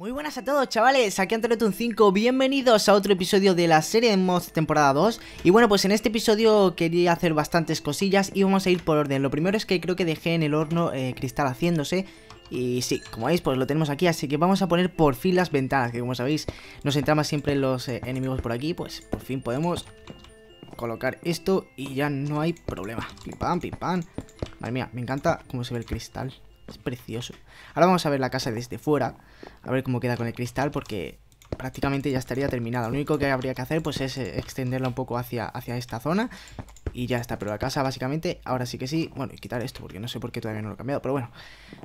Muy buenas a todos chavales, aquí un 5, bienvenidos a otro episodio de la serie de mods temporada 2 Y bueno pues en este episodio quería hacer bastantes cosillas y vamos a ir por orden Lo primero es que creo que dejé en el horno eh, cristal haciéndose y sí, como veis, pues lo tenemos aquí, así que vamos a poner por fin las ventanas, que como sabéis, nos entramos siempre los eh, enemigos por aquí, pues por fin podemos colocar esto y ya no hay problema. Pim pam, pim pam. Madre mía, me encanta cómo se ve el cristal. Es precioso. Ahora vamos a ver la casa desde fuera. A ver cómo queda con el cristal porque prácticamente ya estaría terminada. Lo único que habría que hacer pues es eh, extenderla un poco hacia, hacia esta zona y ya está. Pero la casa básicamente ahora sí que sí. Bueno, y quitar esto porque no sé por qué todavía no lo he cambiado. Pero bueno,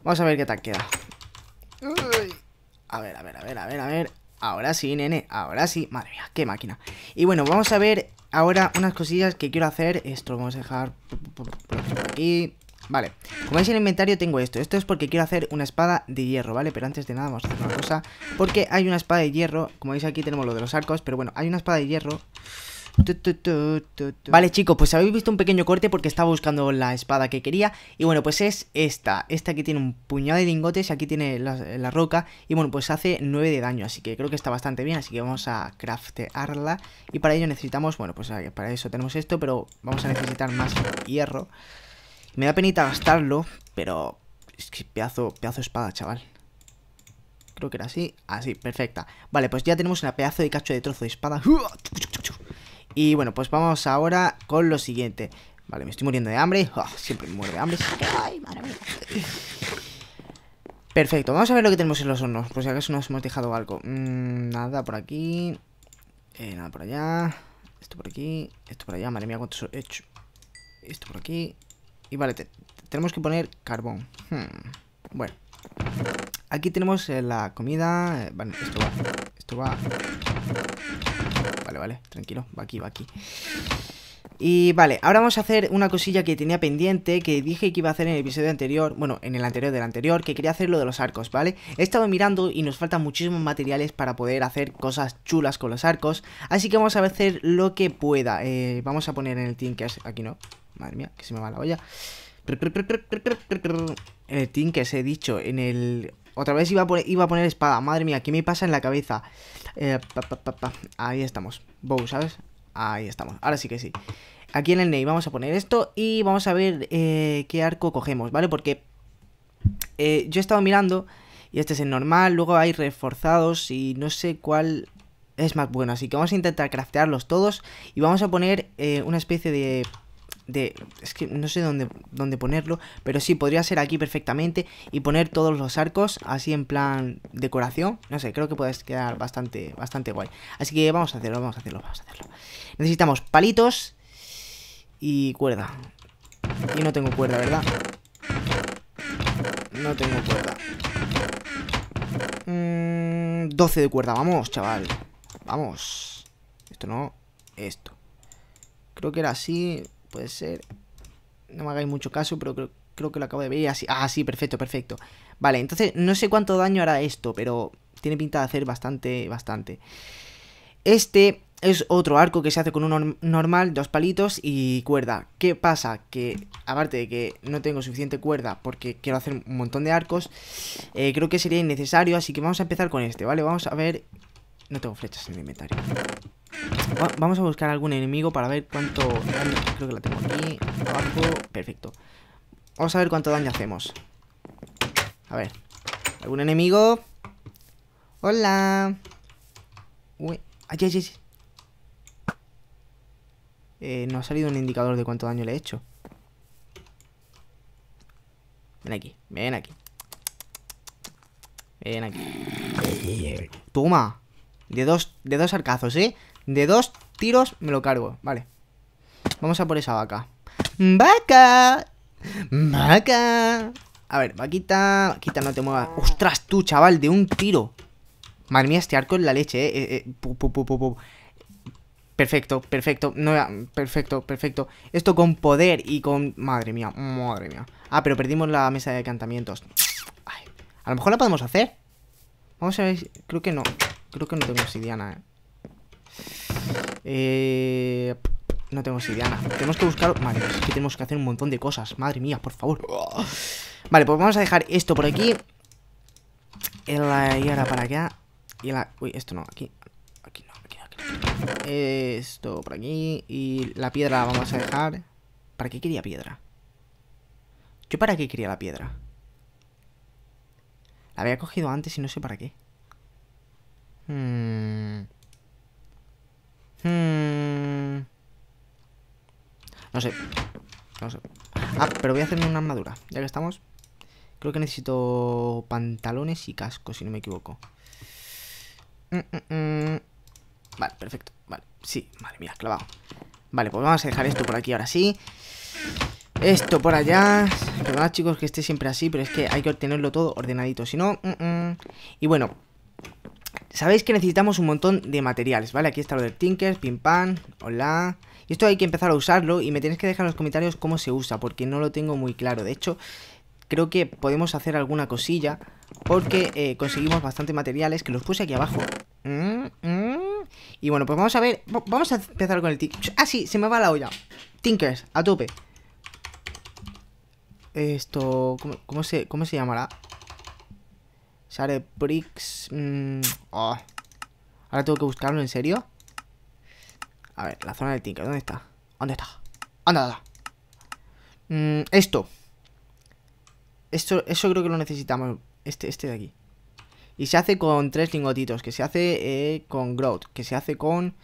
vamos a ver qué tal queda. A ver, a ver, a ver, a ver, a ver. Ahora sí, nene, ahora sí. Madre mía, qué máquina. Y bueno, vamos a ver ahora unas cosillas que quiero hacer. Esto lo vamos a dejar por aquí. Vale, como veis en el inventario tengo esto Esto es porque quiero hacer una espada de hierro, ¿vale? Pero antes de nada vamos a hacer una cosa Porque hay una espada de hierro, como veis aquí tenemos lo de los arcos Pero bueno, hay una espada de hierro Vale chicos, pues habéis visto un pequeño corte porque estaba buscando la espada que quería Y bueno, pues es esta, esta aquí tiene un puñado de lingotes, aquí tiene la, la, roca Y bueno, pues hace 9 de daño, así que creo que está bastante bien Así que vamos a craftearla Y para ello necesitamos, bueno, pues eh, para eso tenemos esto Pero vamos a necesitar más hierro me da penita gastarlo, pero... Es que pedazo, pedazo de espada, chaval. Creo que era así. Así, ah, perfecta. Vale, pues ya tenemos una pedazo de cacho de trozo de espada. ¡Uh! Y bueno, pues vamos ahora con lo siguiente. Vale, me estoy muriendo de hambre. Ah, siempre me muero de hambre. Ay, madre mía. Perfecto, vamos a ver lo que tenemos en los hornos. Por si acaso nos hemos dejado algo. Mm, nada por aquí. Eh, nada por allá. Esto por aquí. Esto por allá. Madre mía, cuánto he hecho. Esto por aquí. Y vale, tenemos que poner carbón. Hmm, bueno. Aquí tenemos eh, la comida. vale, eh, esto va. Esto va. Vale, vale, tranquilo. Va aquí, va aquí. Y vale, ahora vamos a hacer una cosilla que tenía pendiente, que dije que iba a hacer en el episodio anterior, bueno, en el anterior del anterior, que quería hacer lo de los arcos, ¿vale? He estado mirando y nos faltan muchísimos materiales para poder hacer cosas chulas con los arcos, así que vamos a hacer lo que pueda. Eh, vamos a poner en el tinker aquí no, Madre mía, que se me va la olla. El os he dicho en el... Otra vez iba a, poner, iba a poner espada. Madre mía, ¿qué me pasa en la cabeza? Eh, Ahí estamos. Bow, ¿sabes? Ahí estamos. Ahora sí que sí. Aquí en el Ney vamos a poner esto y vamos a ver eh, qué arco cogemos, ¿vale? Porque eh, yo he estado mirando y este es el normal, luego hay reforzados y no sé cuál es más bueno. Así que vamos a intentar craftearlos todos y vamos a poner una especie de es que no sé dónde, dónde ponerlo, pero sí, podría ser aquí perfectamente y poner todos los arcos así en plan decoración. No sé, creo que puede quedar bastante, bastante guay. Así que vamos a hacerlo, vamos a hacerlo, vamos a hacerlo. Necesitamos palitos y cuerda. Y no tengo cuerda, ¿verdad? No tengo cuerda. Mmm... 12 de cuerda, vamos, chaval. Vamos. Esto no, esto. Creo que era así puede ser. No me hagáis mucho caso, pero creo, que lo acabo de ver. ah, sí, perfecto, perfecto. Vale, entonces no sé cuánto daño hará esto, pero tiene pinta de hacer bastante, bastante. Este es otro arco que se hace con uno normal, dos palitos y cuerda. ¿Qué pasa? Que aparte de que no tengo suficiente cuerda porque quiero hacer un montón de arcos, eh, creo que sería innecesario, así que vamos a empezar con este, ¿vale? Vamos a ver... No tengo flechas en mi inventario vamos a buscar algún enemigo para ver cuánto daño... Creo que la tengo aquí. Perfecto. Vamos a ver cuánto daño hacemos. A ver. ¿Algún enemigo? Hola. Uy. Ay, ay, ay. Eh, no ha salido un indicador de cuánto daño le he hecho. Ven aquí, ven aquí. Ven aquí. Toma. De dos, de dos arcazos, ¿eh? De dos tiros me lo cargo, vale. Vamos a por esa vaca. ¡Vaca! ¡Vaca! A ver, vaquita, vaquita, no te muevas. ¡Ostras, tú, chaval! De un tiro. Madre mía, este arco es la leche, eh. eh, eh perfecto, perfecto. No, perfecto, perfecto. Esto con poder y con. Madre mía, madre mía. Ah, pero perdimos la mesa de encantamientos. a lo mejor la podemos hacer. Vamos a ver. Creo que no. Creo que no tengo obsidiana, eh. Eh, no tengo nada Tenemos que buscar... Vale, tenemos que hacer un montón de cosas. Madre mía, por favor. Vale, pues vamos a dejar esto por aquí. Y ahora para acá. Y la... Uy, esto no, aquí. Aquí no, aquí Esto por aquí. Y la piedra la vamos a dejar. ¿Para qué quería piedra? ¿Yo para qué quería la piedra? La había cogido antes y no sé para qué. Hmm. Hmm. No sé. No sé. Ah, pero voy a hacerme una armadura. Ya que estamos. Creo que necesito pantalones y casco, si no me equivoco. Mm, mm, mm. Vale, perfecto. Vale, sí. Vale, mira, clavado. Vale, pues vamos a dejar esto por aquí ahora sí. Esto por allá. verdad, chicos, que esté siempre así, pero es que hay que tenerlo todo ordenadito. Si no... Y bueno, Sabéis que necesitamos un montón de materiales, ¿vale? Aquí está lo del Tinker, pim pam, hola... Y esto hay que empezar a usarlo y me tenéis que dejar en los comentarios cómo se usa, porque no lo tengo muy claro. De hecho, creo que podemos hacer alguna cosilla, porque eh, conseguimos bastante materiales que los puse aquí abajo. Mm, mm. Y bueno, pues vamos a ver, vamos a empezar con el Tinker. Ah, sí, se me va la olla. Tinkers, a tope. Esto, cómo se, ¿cómo se llamará? Share Bricks. Mm, oh. Ahora tengo que buscarlo, ¿en serio? A ver, la zona del Tinker, ¿dónde está? ¿Dónde está? Anda, nada. Mm, esto. Esto, eso creo que lo necesitamos. Este, este de aquí. Y se hace con tres lingotitos. Que se hace eh, con growth. Que se hace con...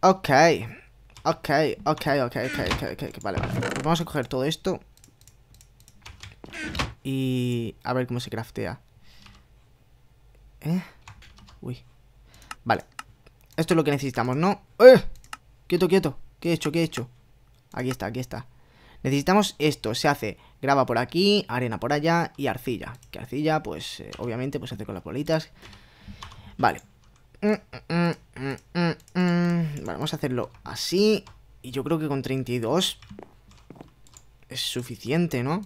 Ok. Ok, ok, ok, ok, ok, okay. Vale, vale. vamos a coger todo esto. Y a ver cómo se craftea. ¿Eh? Uy. Vale. Esto es lo que necesitamos, ¿no? ¡Eh! Quieto, quieto. ¿Qué he hecho? ¿Qué he hecho? Aquí está, aquí está. Necesitamos esto. Se hace grava por aquí, arena por allá y arcilla. Que arcilla, pues, eh, obviamente, pues se hace con las bolitas. Vale. Vale, mm, mm, mm, vamos a hacerlo así. Y yo creo que con 32 es suficiente, ¿no?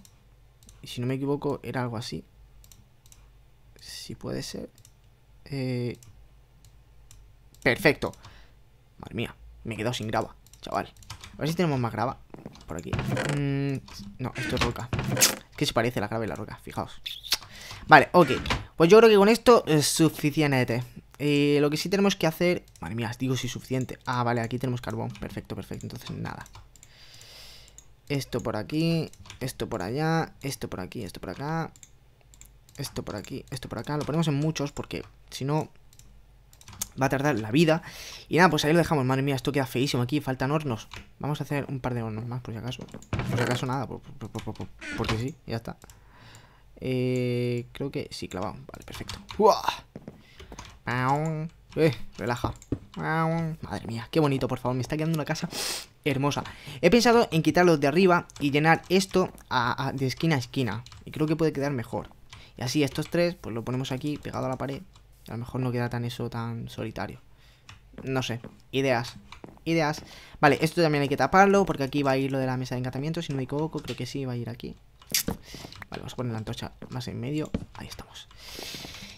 Y si no me equivoco, era algo así. Si puede ser. Eh, perfecto. Madre mía, me he quedado sin grava, chaval. A ver si tenemos más grava por aquí. Mm, no, esto es roca. ¿Qué se parece la grava y la roca, fijaos. Vale, ok. Pues yo creo que con esto es suficiente. Eh, lo que sí tenemos que hacer... Madre mía, digo si suficiente. Ah, vale, aquí tenemos carbón. Perfecto, perfecto. Entonces, nada. Esto por aquí, esto por allá, esto por aquí, esto por acá esto por aquí, esto por acá. Lo ponemos en muchos porque si no va a tardar la vida. Y nada, pues ahí lo dejamos. Madre mía, esto queda feísimo aquí. Faltan hornos. Vamos a hacer un par de hornos más por si acaso. Por si acaso nada, por, porque sí, ya está. Eh, creo que sí, clavado. Vale, perfecto. ¡Uah! Eh, relaja. Madre mía, qué bonito, por favor. Me está quedando una casa hermosa. He pensado en quitarlos de arriba y llenar esto de esquina a esquina. Y creo que puede quedar mejor. Y así estos tres, pues lo ponemos aquí pegado a la pared. A lo mejor no queda tan eso, tan solitario. No sé, ideas Ideas, vale, esto también hay que taparlo Porque aquí va a ir lo de la mesa de encantamiento Si no hay coco, creo que sí, va a ir aquí Vale, vamos a poner la antorcha más en medio Ahí estamos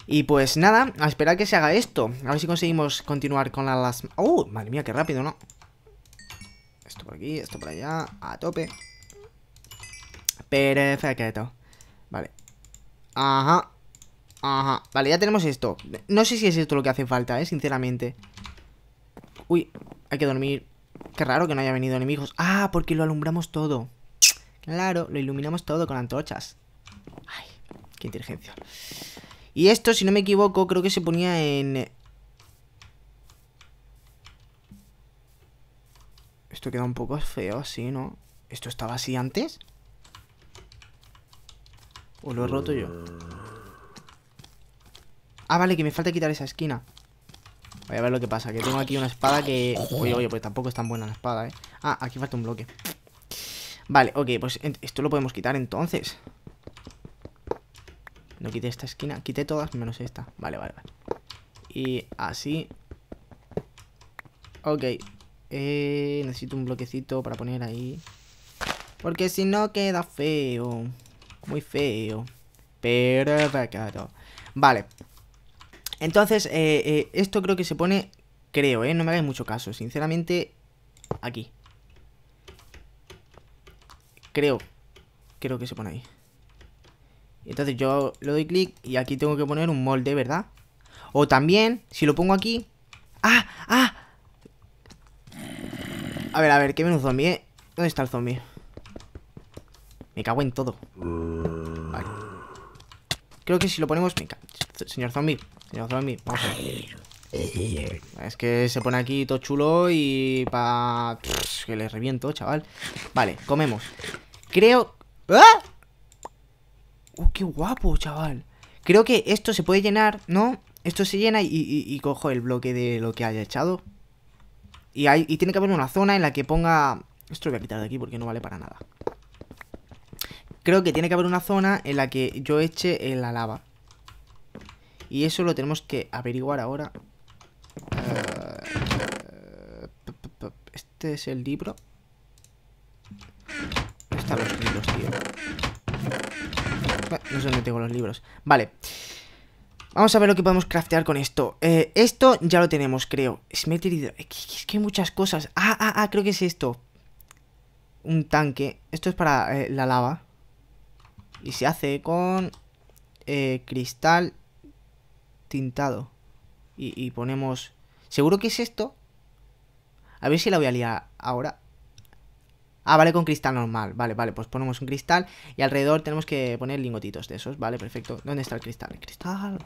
Y pues nada, a esperar que se haga esto A ver si conseguimos continuar con las... ¡Uh! Madre mía, qué rápido, ¿no? Esto por aquí, esto por allá A tope Perfecto Ajá. Ajá. Vale, ya tenemos esto. No sé si es esto lo que hace falta, eh, sinceramente. Uy, hay que dormir. Qué raro que no haya venido enemigos. Ah, porque lo alumbramos todo. Claro, lo iluminamos todo con antorchas. Ay, qué inteligencia. Y esto, si no me equivoco, creo que se ponía en... Esto queda un poco feo así, ¿no? ¿Esto estaba así antes? ¿O lo he roto yo? Ah, vale, que me falta quitar esa esquina Voy a ver lo que pasa, que tengo aquí una espada que... Oye, oye, pues tampoco es tan buena la espada, ¿eh? Ah, aquí falta un bloque Vale, ok, pues esto lo podemos quitar entonces No quité esta esquina, quité todas menos esta Vale, vale, vale Y así Ok eh, Necesito un bloquecito para poner ahí Porque si no queda feo muy feo. Pero, todo Vale. Entonces, eh, eh, esto creo que se pone... Creo, ¿eh? No me hagáis mucho caso. Sinceramente, aquí. Creo. Creo que se pone ahí. Entonces yo le doy clic y aquí tengo que poner un molde, ¿verdad? O también, si lo pongo aquí... ¡Ah! ¡Ah! A ver, a ver, qué un zombie, ¿eh? ¿Dónde está el zombie? Me cago en todo. Vale. Creo que si lo ponemos... señor zombie. Señor zombie. Vamos a ver. Es que se pone aquí todo chulo y... Pa... que le reviento, chaval. Vale, comemos. Creo... ¡Ah! Uh, qué guapo, chaval! Creo que esto se puede llenar, ¿no? Esto se llena y, cojo el bloque de lo que haya echado. Y, hay, y tiene que haber una zona en la que ponga... Esto lo voy a quitar de aquí porque no vale para nada creo que tiene que haber una zona en la que yo eche la lava. Y eso lo tenemos que averiguar ahora. Eh, este es el libro. están los libros, tío? No sé dónde tengo los libros. Vale. Vamos a ver lo que podemos craftear con esto. Eh, esto ya lo tenemos, creo. Es que hay muchas cosas. Ah, ah, ah, creo que es esto. Un tanque. Esto es para eh, la lava. Y se hace con eh, cristal tintado. Y, ponemos... Seguro que es esto. A ver si la voy a liar ahora. Ah, vale, con cristal normal. Vale, vale, pues ponemos un cristal y alrededor tenemos que poner lingotitos de esos. Vale, perfecto. ¿Dónde está el cristal? El cristal...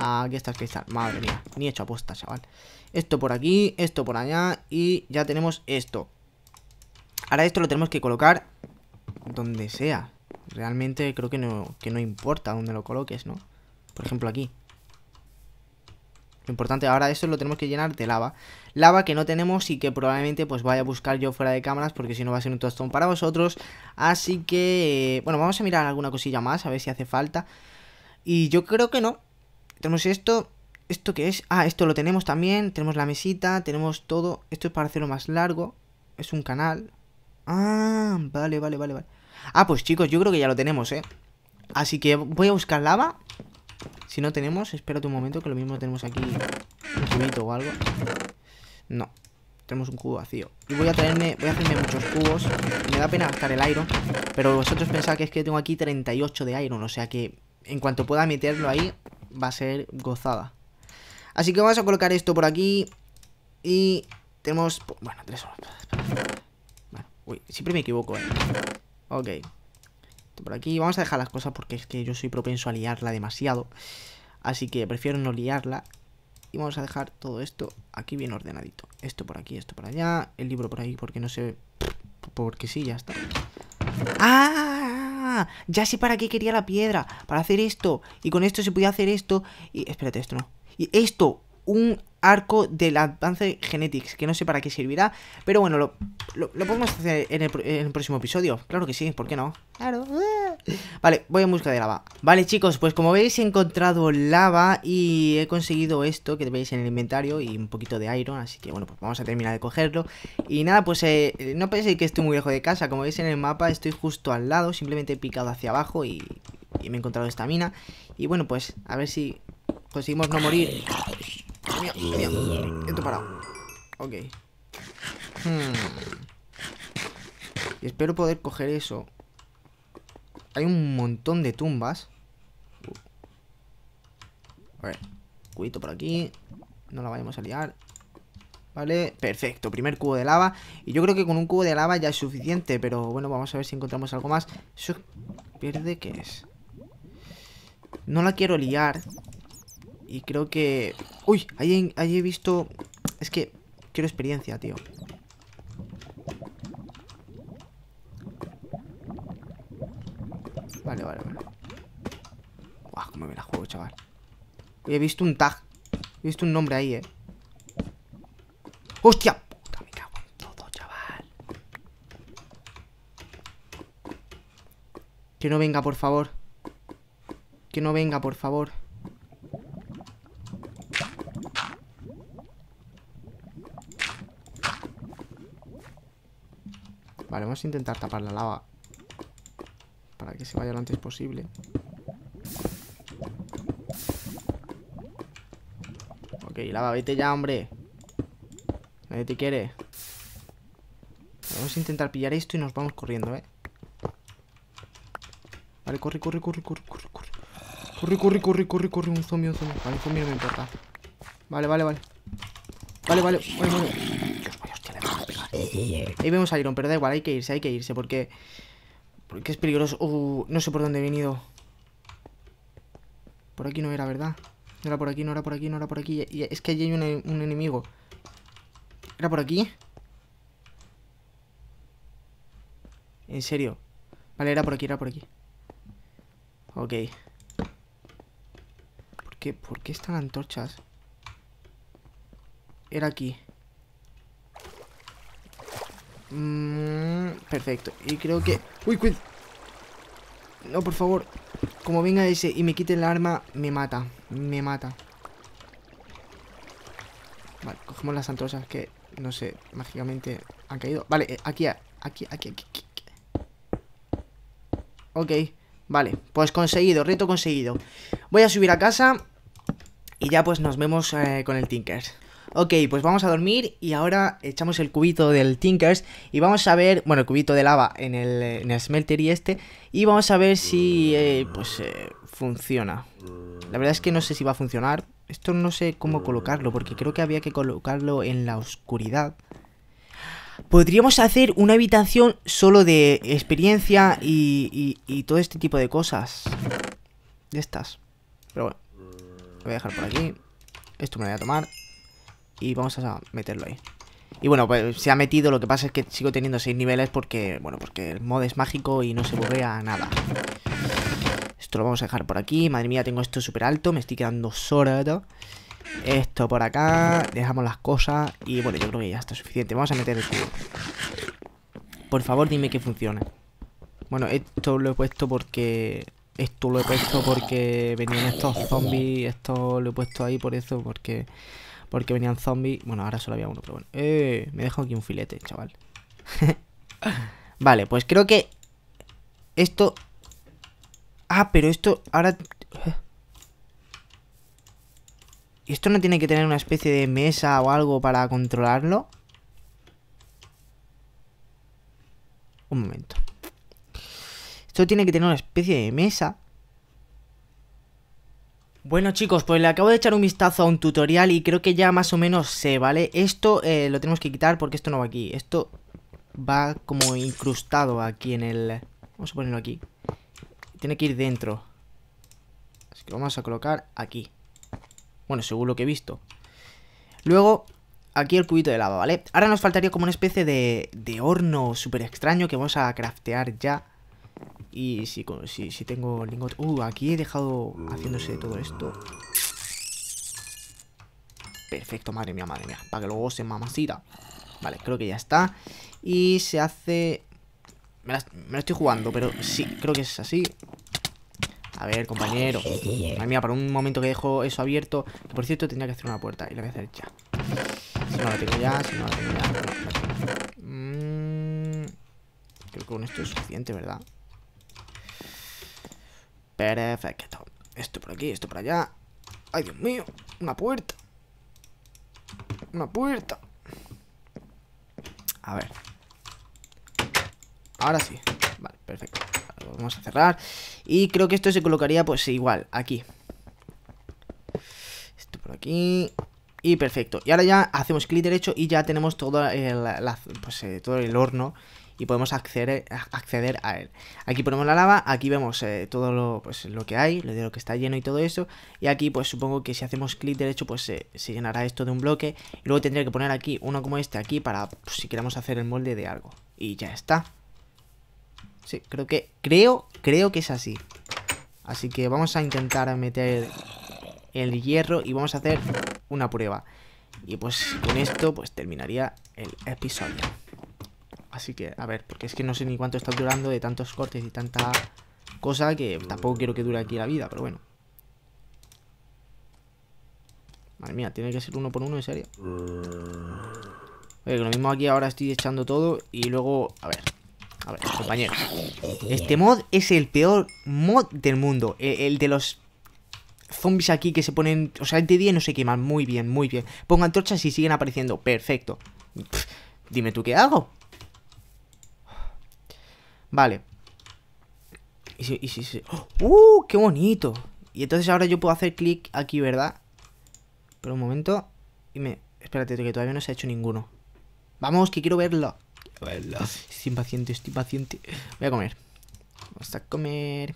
Ah, aquí está el cristal. Madre mía, ni hecho aposta, chaval. Esto por aquí, esto por allá y ya tenemos esto. Ahora esto lo tenemos que colocar donde sea. Realmente creo que no, importa dónde lo coloques, ¿no? Por ejemplo aquí. Lo importante ahora eso lo tenemos que llenar de lava. Lava que no tenemos y que probablemente pues vaya a buscar yo fuera de cámaras porque si no va a ser un tostón para vosotros. Así que, eh, bueno, vamos a mirar alguna cosilla más a ver si hace falta. Y yo creo que no. Tenemos esto. ¿Esto qué es? Ah, esto lo tenemos también. Tenemos la mesita, tenemos todo. Esto es para hacerlo más largo. Es un canal. Ah, vale, vale, vale, vale. Ah, pues chicos, yo creo que ya lo tenemos, ¿eh? Así que voy a buscar lava. Si no tenemos, espérate un momento, que lo mismo tenemos aquí un cubito o algo. No, tenemos un cubo vacío. Y voy a traerme, voy a hacerme muchos cubos. Me da pena gastar el iron, pero vosotros pensáis que es que tengo aquí 38 de iron, o sea que en cuanto pueda meterlo ahí, va a ser gozada. Así que vamos a colocar esto por aquí. Y tenemos... Bueno, tres horas. Bueno, uy, siempre me equivoco, eh. Ok. Por aquí vamos a dejar las cosas porque es que yo soy propenso a liarla demasiado. Así que prefiero no liarla. Y vamos a dejar todo esto aquí bien ordenadito. Esto por aquí, esto por allá. El libro por ahí porque no sé... Porque sí, ya está. ¡Ah! Ya sé para qué quería la piedra. Para hacer esto. Y con esto se podía hacer esto. Y... Espérate, esto no. Y esto. Un arco del Advanced Genetics, que no sé para qué servirá, pero bueno, lo, podemos hacer en el, próximo episodio, claro que sí, ¿por qué no? Claro. Vale, voy en busca de lava. Vale chicos, pues como veis he encontrado lava y he conseguido esto que veis en el inventario y un poquito de iron, así que bueno, pues vamos a terminar de cogerlo. Y nada, pues eh, no penséis que estoy muy lejos de casa, como veis en el mapa estoy justo al lado, simplemente he picado hacia abajo y, y me he encontrado esta mina. Y bueno, pues a ver si conseguimos no morir. Mira, mío! Esto parado. Ok. Hmm. Y espero poder coger eso. Hay un montón de tumbas. A ver. por aquí. No la vayamos a liar. Vale, perfecto, primer cubo de lava Y yo creo que con un cubo de lava ya es suficiente Pero bueno, vamos a ver si encontramos algo más Eso pierde, ¿qué es? No la quiero liar y creo que... ¡Uy! Ahí, he visto... Es que quiero experiencia, tío. Vale, vale, vale. Guau, cómo me la juego, chaval. he visto un tag. He visto un nombre ahí, eh. ¡Hostia! Puta, me cago en todo, chaval. Que no venga, por favor. Que no venga, por favor. Vale, vamos a intentar tapar la lava para que se vaya lo antes posible. Ok, lava, vete ya, hombre. Nadie te quiere. Vamos a intentar pillar esto y nos vamos corriendo, ¿eh? Vale, corre, corre, corre, corre, corre, corre. Corre, corre, corre, corre, corre. Un zombie, un zombie. Vale, un zombie no me importa. Vale, vale, vale. Vale, vale, vale, vale. Ahí vemos a Iron, pero da igual, hay que irse, hay que irse, porque... Porque es peligroso. Uh, no sé por dónde he venido. Por aquí no era, ¿verdad? No era por aquí, no era por aquí, no era por aquí. es que allí hay un, enemigo. ¿Era por aquí? ¿En serio? Vale, era por aquí, era por aquí. Ok. ¿Por qué, ¿Por qué están antorchas? Era aquí. Mm, perfecto. Y creo que... ¡Uy, cuid No, por favor. Como venga ese y me quite el arma, me mata. Me mata. Vale, cogemos las antrosas que, no sé, mágicamente han caído. Vale, eh, aquí, aquí, aquí, aquí. Ok, vale. Pues conseguido, reto conseguido. Voy a subir a casa y ya pues nos vemos eh, con el Tinker. Ok, pues vamos a dormir y ahora echamos el cubito del Tinkers y vamos a ver, bueno, el cubito de lava en el, smelter y este, y vamos a ver si, eh, pues, eh, funciona. La verdad es que no sé si va a funcionar. Esto no sé cómo colocarlo, porque creo que había que colocarlo en la oscuridad. Podríamos hacer una habitación solo de experiencia y, y todo este tipo de cosas. De estas. Pero bueno, lo voy a dejar por aquí. Esto me lo voy a tomar. Y vamos a meterlo ahí. Y bueno, pues se ha metido, lo que pasa es que sigo teniendo seis niveles porque, bueno, porque el mod es mágico y no se borrea nada. Esto lo vamos a dejar por aquí. Madre mía, tengo esto súper alto, me estoy quedando sordo. Esto por acá, dejamos las cosas y bueno, yo creo que ya está suficiente. Vamos a meter el cubo. Por favor, dime que funcione Bueno, esto lo he puesto porque... Esto lo he puesto porque venían estos zombies, esto lo he puesto ahí por eso, porque porque venían zombies. Bueno, ahora solo había uno, pero bueno. Eh, me dejo aquí un filete, chaval. vale, pues creo que esto... Ah, pero esto ahora... ¿Y eh. esto no tiene que tener una especie de mesa o algo para controlarlo? Un momento. Esto tiene que tener una especie de mesa bueno chicos, pues le acabo de echar un vistazo a un tutorial y creo que ya más o menos sé, ¿vale? Esto eh, lo tenemos que quitar porque esto no va aquí, esto va como incrustado aquí en el... Vamos a ponerlo aquí. Tiene que ir dentro. Así que lo vamos a colocar aquí. Bueno, según lo que he visto. Luego, aquí el cubito de lava, ¿vale? Ahora nos faltaría como una especie de, de horno súper extraño que vamos a craftear ya. Y si, si, tengo lingot... Uh, aquí he dejado haciéndose todo esto. Perfecto, madre mía, madre mía. Para que luego se mamacita. Vale, creo que ya está. Y se hace... Me la, estoy jugando, pero sí, creo que es así. A ver, compañero. Madre mía, para un momento que dejo eso abierto. por cierto, tendría que hacer una puerta. Y la voy a hacer ya. Si no la tengo ya, si no la tengo ya. Mm, creo que con esto es suficiente, ¿verdad? Perfecto. Esto por aquí, esto por allá. Ay, Dios mío. Una puerta. Una puerta. A ver. Ahora sí. Vale, perfecto. Lo vamos a cerrar. Y creo que esto se colocaría pues igual, aquí. Esto por aquí. Y perfecto. Y ahora ya hacemos clic derecho y ya tenemos todo el, la, pues, eh, todo el horno y podemos acceder, eh, acceder a él. Aquí ponemos la lava, aquí vemos eh, todo pues, lo, que hay, de lo que está lleno y todo eso, y aquí pues supongo que si hacemos clic derecho pues se llenará esto de un bloque, y luego tendría que poner aquí uno como este aquí para pues, si queremos hacer el molde de algo, y ya está. Sí, creo que, creo, creo que es así. Así que vamos a intentar meter el hierro y vamos a hacer una prueba. Y pues con esto pues terminaría el episodio. Así que, a ver, porque es que no sé ni cuánto está durando de tantos cortes y tanta cosa que tampoco quiero que dure aquí la vida, pero bueno. Madre mía, tiene que ser uno por uno, en serio. Oye, lo mismo aquí ahora estoy echando todo y luego... A ver, a ver, compañero Este mod es el peor mod del mundo. E, el, de los zombies aquí que se ponen... O sea, de día no se queman. Muy bien, muy bien. Pongan torchas y siguen apareciendo. Perfecto. dime tú qué hago. Vale. Y si ¡Uh! ¡Qué bonito! Y entonces ahora yo puedo hacer clic aquí, ¿verdad? Pero un momento. Y me... Espérate, que todavía no se ha hecho ninguno. Vamos, que quiero verlo. verlo. Estoy impaciente, estoy impaciente. Voy a comer. Vamos a comer.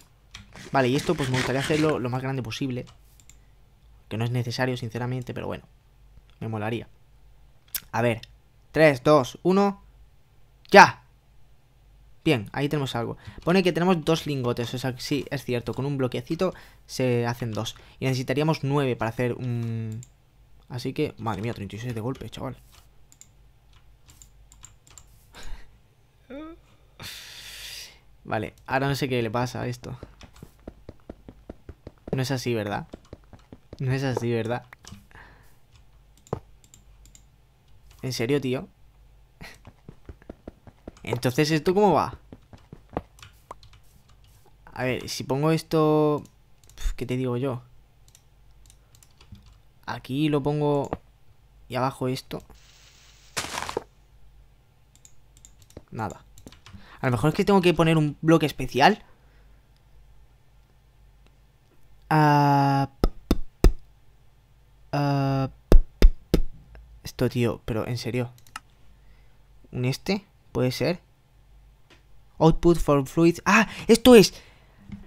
Vale, y esto pues me gustaría hacerlo lo más grande posible. Que no es necesario, sinceramente, pero bueno. Me molaría. A ver. 3, 2, 1. ¡Ya! Bien, ahí tenemos algo. Pone que tenemos dos lingotes, o sea, sí, es cierto, con un bloquecito se hacen dos. Y necesitaríamos nueve para hacer un... Así que, madre mía, 36 de golpe, chaval. Vale, ahora no sé qué le pasa a esto. No es así, ¿verdad? No es así, ¿verdad? ¿En serio, tío? entonces ¿esto cómo va? A ver, si pongo esto... ¿Qué te digo yo? Aquí lo pongo... Y abajo esto. Nada. A lo mejor es que tengo que poner un bloque especial. Ah, ah, esto, tío, pero en serio. ¿Un este? ¿Puede ser? Output for fluid! ¡Ah! ¡Esto es!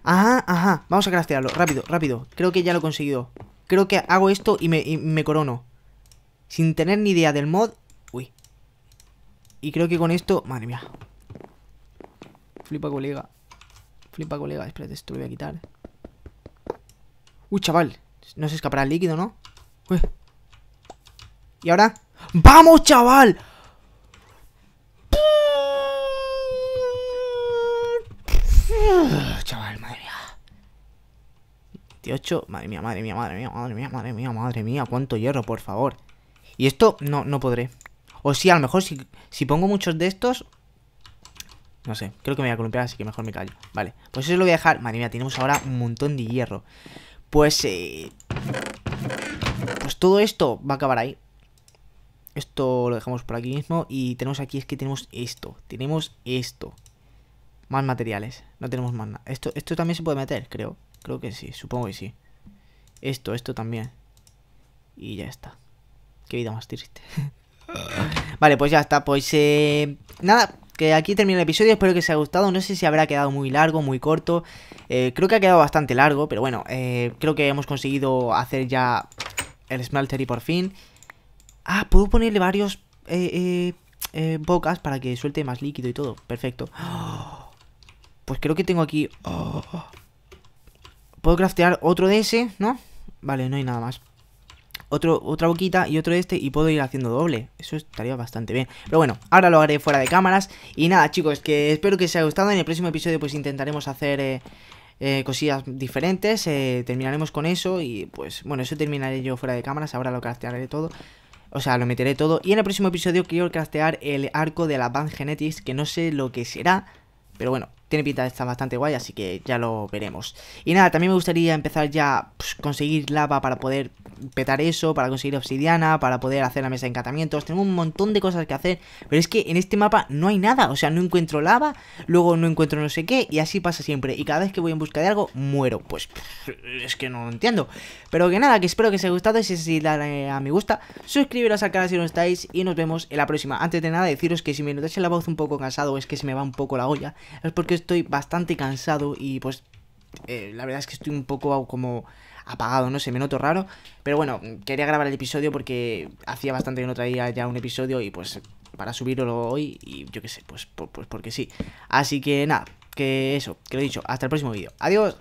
Ajá, ah, ajá. Vamos a craftearlo. Rápido, rápido. Creo que ya lo he conseguido. Creo que hago esto y me, me corono. Sin tener ni idea del mod. Uy. Y creo que con esto... Madre mía. Flipa, colega. Flipa, colega. Espérate, esto lo voy a quitar. Uy, chaval. No se escapará el líquido, ¿no? Uy. ¿Y ahora? ¡Vamos, chaval! Ah, chaval, madre mía. 28. Madre mía, madre mía, madre mía, madre mía, madre mía, madre mía. Cuánto hierro, por favor. Y esto no, no podré. O sí, a lo mejor si, si pongo muchos de estos... No sé, creo que me voy a columpiar, así que mejor me callo. Vale, pues eso lo voy a dejar. Madre mía, tenemos ahora un montón de hierro. Pues, eh... Pues todo esto va a acabar ahí. Esto lo dejamos por aquí mismo. Y tenemos aquí, es que tenemos esto. Tenemos esto. Más materiales. No tenemos más nada. Esto, esto también se puede meter, creo. Creo que sí, supongo que sí. Esto, esto también. Y ya está. Qué vida más triste. vale, pues ya está. Pues eh, nada, que aquí termina el episodio. Espero que os haya gustado. No sé si habrá quedado muy largo, muy corto. Eh, creo que ha quedado bastante largo, pero bueno, eh, creo que hemos conseguido hacer ya el smelter y por fin. Ah, puedo ponerle varios eh, bocas para que suelte más líquido y todo. Perfecto. ¡Oh! Pues creo que tengo aquí... Oh. Puedo craftear otro de ese, ¿no? Vale, no hay nada más. Otro, otra boquita y otro de este y puedo ir haciendo doble. Eso estaría bastante bien. Pero bueno, ahora lo haré fuera de cámaras. Y nada, chicos, que espero que os haya gustado. En el próximo episodio pues intentaremos hacer... Eh, eh, cosillas diferentes, eh, terminaremos con eso y pues bueno, eso terminaré yo fuera de cámaras, ahora lo craftearé todo, o sea, lo meteré todo. Y en el próximo episodio quiero craftear el arco de la Van Genetics, que no sé lo que será, pero bueno, tiene pinta de estar bastante guay, así que ya lo veremos. Y nada, también me gustaría empezar ya pues, conseguir lava para poder petar eso, para conseguir obsidiana, para poder hacer la mesa de encantamientos. Tengo un montón de cosas que hacer, pero es que en este mapa no hay nada. O sea, no encuentro lava, luego no encuentro no sé qué, y así pasa siempre. Y cada vez que voy en busca de algo, muero. Pues es que no lo entiendo. Pero que nada, que espero que os haya gustado. Y si es así, a me gusta, suscribiros al canal si no estáis, y nos vemos en la próxima. Antes de nada, deciros que si me notáis la voz un poco cansado, es que se me va un poco la olla, es porque estoy bastante cansado y pues eh, la verdad es que estoy un poco como apagado, no sé, me noto raro. Pero bueno, quería grabar el episodio porque hacía bastante que no traía ya un episodio y pues para subirlo hoy y yo qué sé, pues, pues, pues porque sí. Así que nada, que eso, que lo he dicho, hasta el próximo vídeo. Adiós.